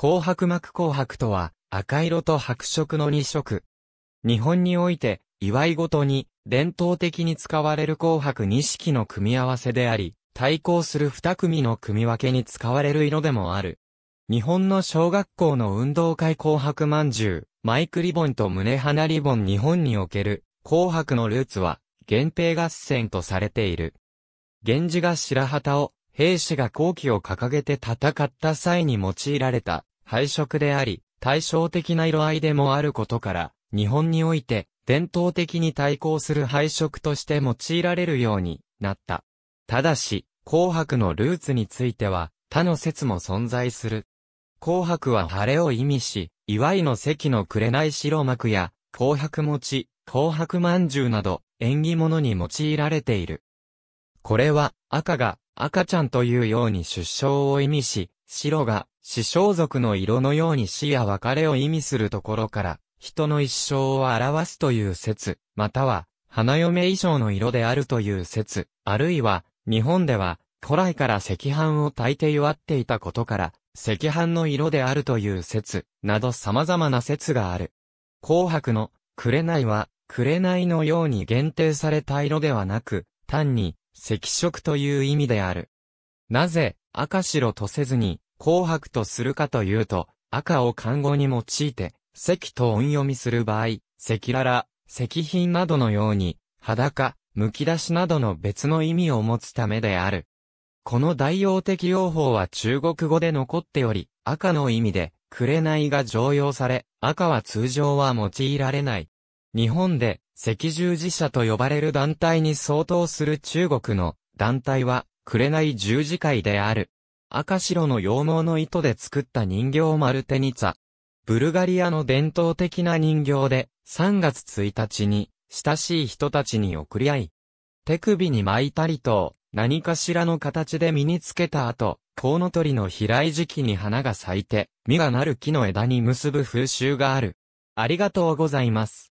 紅白膜紅白とは、赤色と白色の二色。日本において、祝いごとに、伝統的に使われる紅白二色の組み合わせであり、対抗する二組の組み分けに使われる色でもある。日本の小学校の運動会紅白饅頭、マイクリボンと胸花リボン日本における紅白のルーツは、源平合戦とされている。源氏が白旗を、兵士が後期を掲げて戦った際に用いられた配色であり、対照的な色合いでもあることから、日本において、伝統的に対抗する配色として用いられるようになった。ただし、紅白のルーツについては、他の説も存在する。紅白は晴れを意味し、祝いの席の紅白幕や、紅白餅、紅白饅頭など、縁起物に用いられている。これは、赤が、赤ちゃんというように出生を意味し、白が、死生族の色のように死や別れを意味するところから、人の一生を表すという説、または、花嫁衣装の色であるという説、あるいは、日本では、古来から赤飯を炊いて祝っていたことから、赤飯の色であるという説、など様々な説がある。紅白の、紅は、紅のように限定された色ではなく、単に、赤色という意味である。なぜ、赤白とせずに、紅白とするかというと、赤を漢語に用いて、赤と音読みする場合、赤らら、赤品などのように、裸、剥き出しなどの別の意味を持つためである。この代用的用法は中国語で残っており、赤の意味で、紅が常用され、赤は通常は用いられない。日本で、赤十字社と呼ばれる団体に相当する中国の団体は、紅十字会である。赤白の羊毛の糸で作った人形マルテニツァ。ブルガリアの伝統的な人形で、3月1日に、親しい人たちに送り合い、手首に巻いたりと、何かしらの形で身につけた後、コウノトリの飛来時期に花が咲いて、実がなる木の枝に結ぶ風習がある。ありがとうございます。